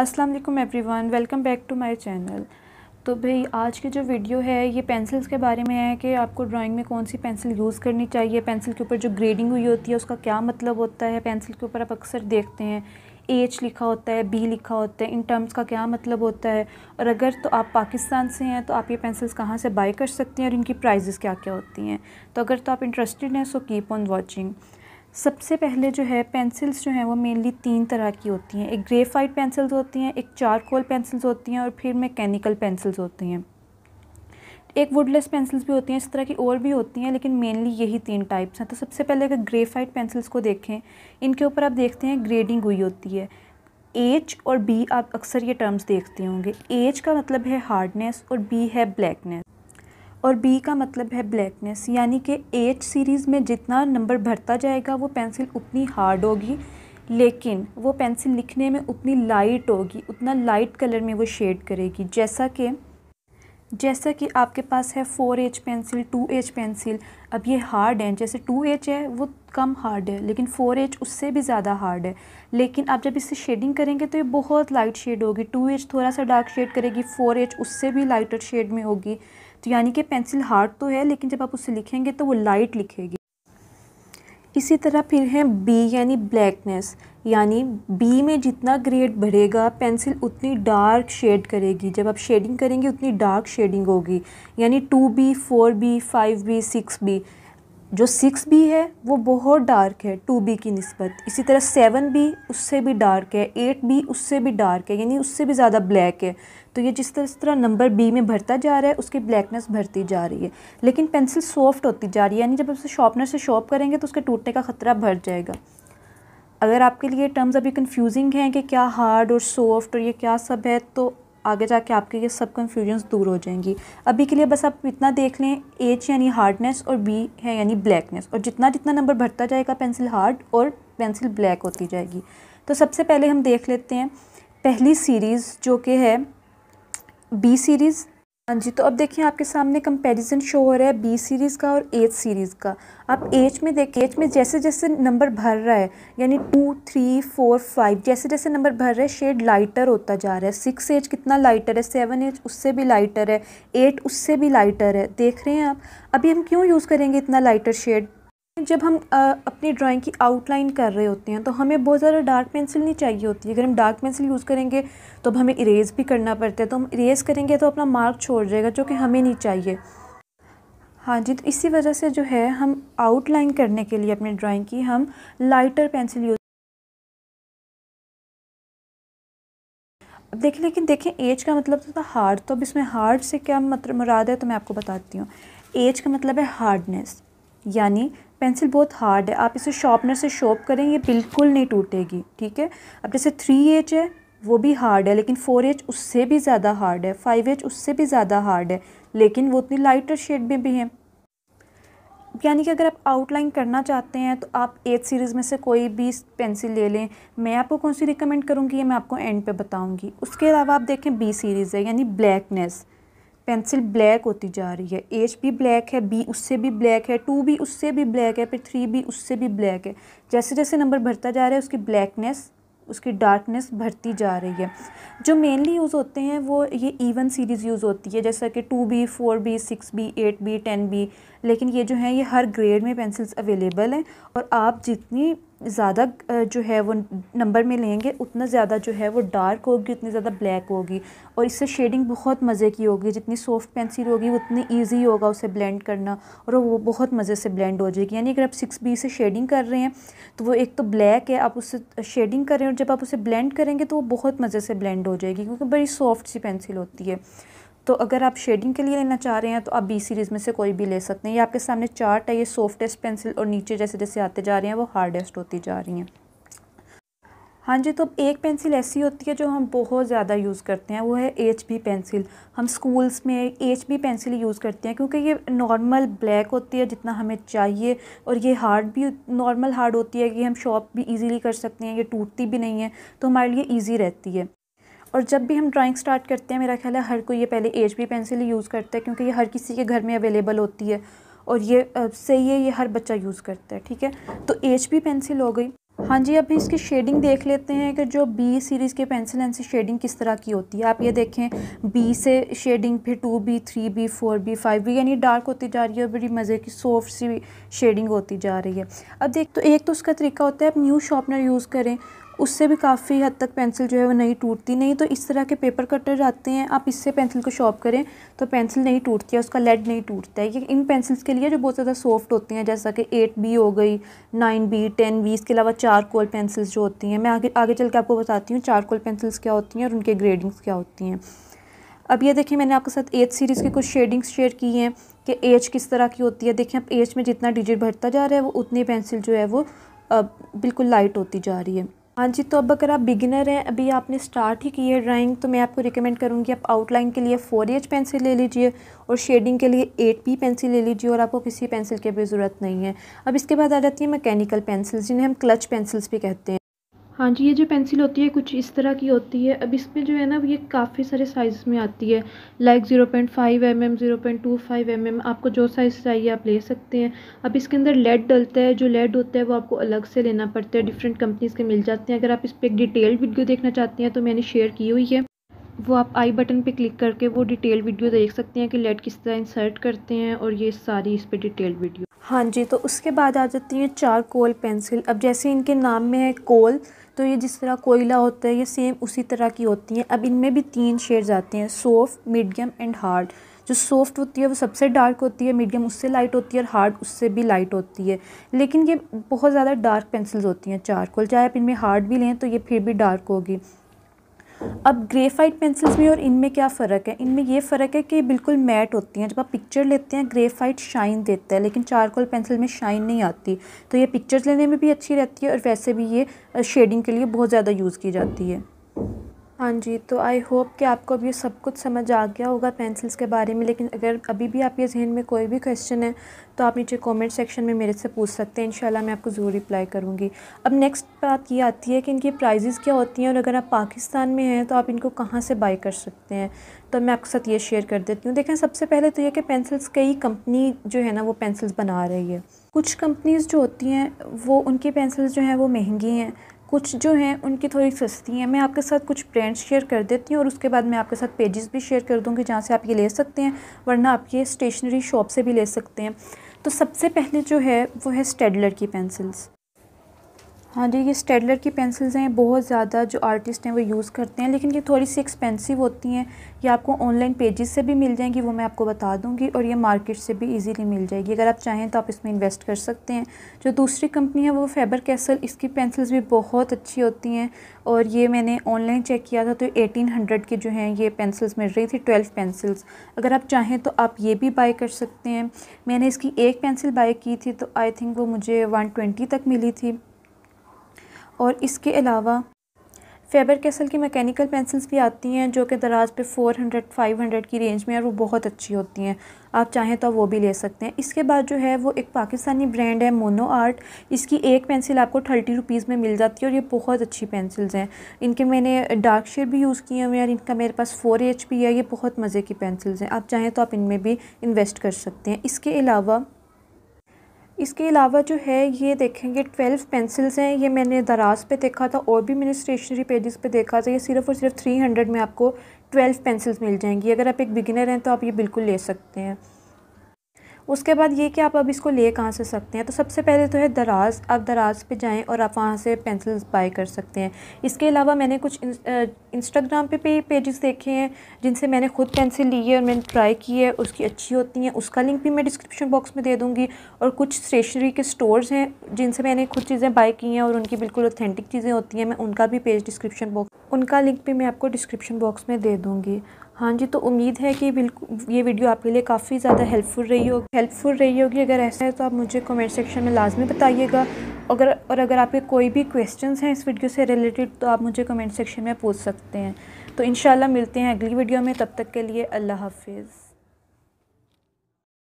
अस्सलाम वालेकुम everyone welcome back to my channel तो भाई आज की जो वीडियो है ये पेंसिल्स के बारे में है कि आपको ड्राइंग में कौन सी पेंसिल यूज़ करनी चाहिए पेंसिल के ऊपर जो ग्रेडिंग हुई होती है उसका क्या मतलब होता है पेंसिल के ऊपर आप अक्सर देखते हैं एच लिखा होता है बी लिखा होता है इन टर्म्स का क्या मतलब होता है और अगर तो आप पाकिस्तान से हैं तो आप ये पेंसिल्स कहाँ से बाई कर सकते हैं और इनकी प्राइजेस क्या क्या होती हैं तो अगर तो आप इंटरेस्टेड हैं सो कीप ऑन वॉचिंग सबसे पहले जो है पेंसिल्स जो हैं वो मेनली तीन तरह की होती हैं एक ग्रेफाइट पेंसिल्स होती हैं एक चारकोल पेंसिल्स होती हैं और फिर मैकेनिकल पेंसिल्स होती हैं एक वुडलेस पेंसिल्स भी होती हैं इस तरह की और भी होती हैं लेकिन मेनली यही तीन टाइप्स हैं तो सबसे पहले अगर ग्रेफाइट पेंसिल्स को देखें इनके ऊपर आप देखते हैं ग्रेडिंग हुई होती है एच और बी आप अक्सर ये टर्म्स देखते होंगे एच का मतलब है हार्डनेस और बी है ब्लैकनेस और बी का मतलब है ब्लैकनेस यानी कि एच सीरीज़ में जितना नंबर भरता जाएगा वो पेंसिल उतनी हार्ड होगी लेकिन वो पेंसिल लिखने में उतनी लाइट होगी उतना लाइट कलर में वो शेड करेगी जैसा कि जैसा कि आपके पास है four H pencil two H pencil अब ये हार्ड है जैसे टू एच है वो कम हार्ड है लेकिन फोर एच उससे भी ज़्यादा हार्ड है लेकिन आप जब इससे शेडिंग करेंगे तो ये बहुत लाइट शेड होगी टू एच थोड़ा सा डार्क शेड करेगी फोर एच उससे भी लाइटर शेड में होगी यानी कि पेंसिल हार्ड तो है लेकिन जब आप उसे लिखेंगे तो वो लाइट लिखेगी इसी तरह फिर है बी यानी ब्लैकनेस यानी बी में जितना ग्रेड बढ़ेगा पेंसिल उतनी डार्क शेड करेगी जब आप शेडिंग करेंगे उतनी डार्क शेडिंग होगी यानी two B four B five B six B जो सिक्स बी है वो बहुत डार्क है टू बी की नस्बत इसी तरह सेवन बी उससे भी डार्क है एट बी उससे भी डार्क है यानी उससे भी ज़्यादा ब्लैक है तो ये जिस तरह तरह नंबर बी में भरता जा रहा है उसकी ब्लैकनेस भरती जा रही है लेकिन पेंसिल सॉफ्ट होती जा रही है यानी जब उसे शॉर्पनर से शॉप करेंगे तो उसके टूटने का ख़तरा बढ़ जाएगा अगर आपके लिए टर्म्स अभी कन्फ्यूजिंग हैं कि क्या हार्ड और सॉफ्ट और ये क्या सब है तो आगे जाके आपके ये सब कन्फ्यूजन्स दूर हो जाएंगी अभी के लिए बस आप इतना देख लें एच यानी हार्डनेस और बी है यानी ब्लैकनेस और जितना जितना नंबर भरता जाएगा पेंसिल हार्ड और पेंसिल ब्लैक होती जाएगी तो सबसे पहले हम देख लेते हैं पहली सीरीज़ जो कि है बी सीरीज़ हाँ जी तो अब देखिए आपके सामने कंपैरिजन शो हो रहा है बी सीरीज़ का और एच सीरीज़ का आप एच में देखिए एच में जैसे जैसे नंबर भर रहा है यानी टू थ्री फोर फाइव जैसे जैसे नंबर भर रहा है शेड लाइटर होता जा रहा है सिक्स एज कितना लाइटर है सेवन एज उससे भी लाइटर है एट उससे भी लाइटर है देख रहे हैं आप अभी हम क्यों यूज़ करेंगे इतना लाइटर शेड जब हम आ, अपनी ड्राइंग की आउटलाइन कर रहे होते हैं तो हमें बहुत ज़्यादा डार्क पेंसिल नहीं चाहिए होती अगर हम डार्क पेंसिल यूज़ करेंगे तो अब हमें इरेज़ भी करना पड़ता है तो हम इरेज़ करेंगे तो अपना मार्क छोड़ जाएगा जो कि हमें नहीं चाहिए हाँ जी तो इसी वजह से जो है हम आउटलाइन करने के लिए अपनी ड्राइंग की हम लाइटर पेंसिल यूज़ अब देखिए लेकिन देखें एज का मतलब तो था हार्ड तो अब इसमें हार्ड से क्या मतलब मुराद है तो मैं आपको बताती हूँ एज का मतलब है हार्डनेस यानी पेंसिल बहुत हार्ड है आप इसे शॉपनर से शॉप करें ये बिल्कुल नहीं टूटेगी ठीक है अब जैसे थ्री एच है वो भी हार्ड है लेकिन फोर एच उससे भी ज़्यादा हार्ड है फाइव एच उससे भी ज़्यादा हार्ड है लेकिन वो उतनी लाइटर शेड में भी है यानी कि अगर आप आउटलाइन करना चाहते हैं तो आप एट सीरीज़ में से कोई भी पेंसिल ले लें मैं आपको कौन सी रिकमेंड करूँगी ये मैं आपको एंड पे बताऊँगी उसके अलावा आप देखें बी सीरीज़ है यानी ब्लैकनेस पेंसिल ब्लैक होती जा रही है एच भी ब्लैक है बी उससे भी ब्लैक है टू भी उससे भी ब्लैक है फिर थ्री भी उससे भी ब्लैक है जैसे जैसे नंबर भरता जा रहा है उसकी ब्लैकनेस उसकी डार्कनेस बढ़ती जा रही है जो मेनली यूज़ होते हैं वो ये इवन e सीरीज़ यूज़ होती है जैसा कि two B four B six B eight B ten B लेकिन ये जो है ये हर ग्रेड में पेंसिल्स अवेलेबल हैं और आप जितनी ज़्यादा जो है वो नंबर में लेंगे उतना ज़्यादा जो है वो डार्क होगी उतनी ज़्यादा ब्लैक होगी और इससे शेडिंग बहुत मज़े की होगी जितनी सॉफ्ट पेंसिल होगी उतनी ईजी होगा उसे ब्लेंड करना और वो बहुत मज़े से ब्लेंड हो जाएगी यानी अगर आप सिक्स बी से शेडिंग कर रहे हैं तो वो एक तो ब्लैक है आप उससे शेडिंग करें और जब आप उसे ब्लेंड करेंगे तो वो बहुत मज़े से ब्लेंड हो जाएगी क्योंकि बड़ी सॉफ्ट सी पेंसिल होती है तो अगर आप शेडिंग के लिए लेना चाह रहे हैं तो आप बी सीरीज़ में से कोई भी ले सकते हैं ये आपके सामने चार्ट है ये सॉफ्टेस्ट पेंसिल और नीचे जैसे जैसे आते जा रहे हैं वो हार्डेस्ट होती जा रही हैं हाँ जी तो एक पेंसिल ऐसी होती है जो हम बहुत ज़्यादा यूज़ करते हैं वो है एच बी पेंसिल हम स्कूल्स में एच बी पेंसिल यूज़ करते हैं क्योंकि ये नॉर्मल ब्लैक होती है जितना हमें चाहिए और ये हार्ड भी नॉर्मल हार्ड होती है कि हम शॉप भी इजीली कर सकते हैं ये टूटती भी नहीं है तो हमारे लिए इजी रहती है और जब भी हम ड्राइंग स्टार्ट करते हैं मेरा ख्याल है हर कोई ये पहले एच बी पेंसिल यूज़ करता है क्योंकि ये हर किसी के घर में अवेलेबल होती है और ये सही है ये हर बच्चा यूज़ करता है ठीक है तो एच बी पेंसिल हो गई हाँ जी अभी इसकी शेडिंग देख लेते हैं कि जो बी सीरीज़ के पेंसिल हैं इनसे शेडिंग किस तरह की होती है आप ये देखें बी से शेडिंग फिर two B three B four B five B यानी डार्क होती जा रही है और बड़ी मज़े की सॉफ्ट सी शेडिंग होती जा रही है अब देख तो एक तो उसका तरीका होता है आप न्यू शॉपनर यूज़ करें उससे भी काफ़ी हद तक पेंसिल जो है वो नहीं टूटती नहीं तो इस तरह के पेपर कटर आते हैं आप इससे पेंसिल को शॉप करें तो पेंसिल नहीं टूटती है उसका लेड नहीं टूटता है ये इन पेंसिल्स के लिए जो बहुत ज़्यादा सॉफ्ट होती हैं जैसा कि एट बी हो गई नाइन बी टेन बी इसके अलावा चार कोल पेंसिल्स जो होती हैं मैं आगे आगे चल के आपको बताती हूँ चार कोल पेंसिल्स क्या होती हैं और उनके ग्रेडिंग्स क्या होती हैं अब ये देखिए मैंने आपके साथ एथ सीरीज़ के कुछ शेडिंग्स शेयर की हैं कि एज किस तरह की होती है देखिए आप एज में जितना डिजिट बढ़ता जा रहा है वो उतनी पेंसिल जो है वो बिल्कुल लाइट होती जा रही है हाँ जी तो अब अगर आप बिगिनर हैं अभी आपने स्टार्ट ही की है ड्राइंग तो मैं आपको रिकमेंड करूँगी आप आउटलाइन के लिए फोर एच पेंसिल ले लीजिए और शेडिंग के लिए एट पी पेंसिल ले लीजिए और आपको किसी पेंसिल की भी ज़रूरत नहीं है अब इसके बाद आ जाती है मैकेनिकल पेंसिल्स जिन्हें हम क्लच पेंसिल्स भी कहते हैं हाँ जी ये जो पेंसिल होती है कुछ इस तरह की होती है अब इसमें जो है ना ये काफ़ी सारे साइज़ में आती है like zero point five M M zero point two five M M आपको जो साइज़ चाहिए आप ले सकते हैं अब इसके अंदर लेड डलता है जो लेड होता है वो आपको अलग से लेना पड़ता है डिफरेंट कंपनीज़ के मिल जाते हैं अगर आप इस पर एक डिटेल्ड वीडियो देखना चाहते हैं तो मैंने शेयर की हुई है वो आप आई बटन पर क्लिक करके वो डिटेल वीडियो देख सकते हैं कि लेड किस तरह इंसर्ट करते हैं और ये सारी इस पर डिटेल वीडियो हाँ जी तो उसके बाद आ जाती है कोल पेंसिल अब जैसे इनके नाम में है कोल तो ये जिस तरह कोयला होता है ये सेम उसी तरह की होती हैं अब इनमें भी तीन शेड्स आते हैं सॉफ्ट मीडियम एंड हार्ड जो सॉफ्ट होती है वो सबसे डार्क होती है मीडियम उससे लाइट होती है और हार्ड उससे भी लाइट होती है लेकिन ये बहुत ज़्यादा डार्क पेंसिल्स होती हैं चार कोल चाहे आप इनमें हार्ड भी लें तो ये फिर भी डार्क होगी अब ग्रेफाइट पेंसिल्स में और इनमें क्या फ़र्क है इनमें ये फ़र्क है कि बिल्कुल मैट होती हैं जब आप पिक्चर लेते हैं ग्रेफाइट शाइन देता है लेकिन चारकोल पेंसिल में शाइन नहीं आती तो ये पिक्चर्स लेने में भी अच्छी रहती है और वैसे भी ये शेडिंग के लिए बहुत ज़्यादा यूज़ की जाती है हाँ जी तो आई होप कि आपको अभी सब कुछ समझ आ गया होगा पेंसिल्स के बारे में लेकिन अगर अभी भी आपके जहन में कोई भी क्वेश्चन है तो आप नीचे कमेंट सेक्शन में मेरे से पूछ सकते हैं इंशाल्लाह मैं आपको ज़रूर रिप्लाई करूँगी अब नेक्स्ट बात ये आती है कि इनकी प्राइजेज़ क्या होती हैं और अगर आप पाकिस्तान में हैं तो आप इनको कहाँ से बाई कर सकते हैं तो मैं आपके साथ ये शेयर कर देती हूँ देखें सबसे पहले तो ये कि पेंसिल्स कई कंपनी जो है ना वो पेंसिल्स बना रही है कुछ कंपनीज़ जो होती हैं वो उनकी पेंसिल्स जो हैं वो महंगी हैं कुछ जो हैं उनकी थोड़ी सस्ती हैं मैं आपके साथ कुछ प्रिंट्स शेयर कर देती हूँ और उसके बाद मैं आपके साथ पेजेस भी शेयर कर दूँगी जहाँ से आप ये ले सकते हैं वरना आप ये स्टेशनरी शॉप से भी ले सकते हैं तो सबसे पहले जो है वो है स्टेडलर की पेंसिल्स हाँ जी ये स्टेडलर की पेंसिल्स हैं बहुत ज़्यादा जो आर्टिस्ट हैं वो यूज़ करते हैं लेकिन ये थोड़ी सी एक्सपेंसिव होती हैं ये आपको ऑनलाइन पेजेस से भी मिल जाएंगी वो मैं आपको बता दूंगी और ये मार्केट से भी इजीली मिल जाएगी अगर आप चाहें तो आप इसमें इन्वेस्ट कर सकते हैं जो दूसरी कंपनी है वो फेबर कैसल इसकी पेंसिल्स भी बहुत अच्छी होती हैं और ये मैंने ऑनलाइन चेक किया था तो एटीन हंड्रेड के जो हैं ये पेंसिल्स मिल रही थी ट्वेल्व पेंसिल्स अगर आप चाहें तो आप ये भी बाई कर सकते हैं मैंने इसकी एक पेंसिल बाई की थी तो आई थिंक वो मुझे वन ट्वेंटी तक मिली थी और इसके अलावा फेबर कैसल की मैकेनिकल पेंसिल्स भी आती हैं जो कि दराज पे 400 500 की रेंज में और वो बहुत अच्छी होती हैं आप चाहें तो वो भी ले सकते हैं इसके बाद जो है वो एक पाकिस्तानी ब्रांड है मोनो आर्ट इसकी एक पेंसिल आपको थर्टी रुपीज़ में मिल जाती है और ये बहुत अच्छी पेंसिल्स हैं इनके मैंने डार्क शेड भी यूज़ किए हुए हैं और इनका मेरे पास फ़ोर एच भी है ये बहुत मज़े की पेंसिल्स हैं आप चाहें तो आप इनमें भी इन्वेस्ट कर सकते हैं इसके अलावा इसके अलावा जो है ये देखेंगे ट्वेल्व पेंसिल्स हैं ये मैंने दराज पे देखा था और भी मैंने स्टेशनरी पेजेस पे देखा था ये सिर्फ और सिर्फ थ्री हंड्रेड में आपको ट्वेल्व पेंसिल्स मिल जाएंगी अगर आप एक बिगिनर हैं तो आप ये बिल्कुल ले सकते हैं उसके बाद ये कि आप अब इसको ले कहाँ से सकते हैं तो सबसे पहले तो है दराज आप दराज पे जाएं और आप वहाँ से पेंसिल्स बाई कर सकते हैं इसके अलावा मैंने कुछ इंस्टाग्राम पे पे पेजेस देखे हैं जिनसे मैंने ख़ुद पेंसिल ली है और मैंने ट्राई की है उसकी अच्छी होती हैं उसका लिंक भी मैं डिस्क्रिप्शन बॉक्स में दे दूँगी और कुछ स्टेशनरी के स्टोर्स हैं जिनसे मैंने खुद चीज़ें बाई की हैं और उनकी बिल्कुल ऑथेंटिक चीज़ें होती हैं मैं उनका भी पेज डिस्क्रिप्शन बॉक्स उनका लिंक भी मैं आपको डिस्क्रिप्शन बॉक्स में दे दूँगी हाँ जी तो उम्मीद है कि बिल्कुल ये वीडियो आपके लिए काफ़ी ज़्यादा हेल्पफुल रही होगी हेल्पफुल रही होगी अगर ऐसा है तो आप मुझे कमेंट सेक्शन में लाजमी बताइएगा अगर और अगर आपके कोई भी क्वेश्चंस हैं इस वीडियो से रिलेटेड तो आप मुझे कमेंट सेक्शन में पूछ सकते हैं तो इन मिलते हैं अगली वीडियो में तब तक के लिए अल्लाह हाफिज़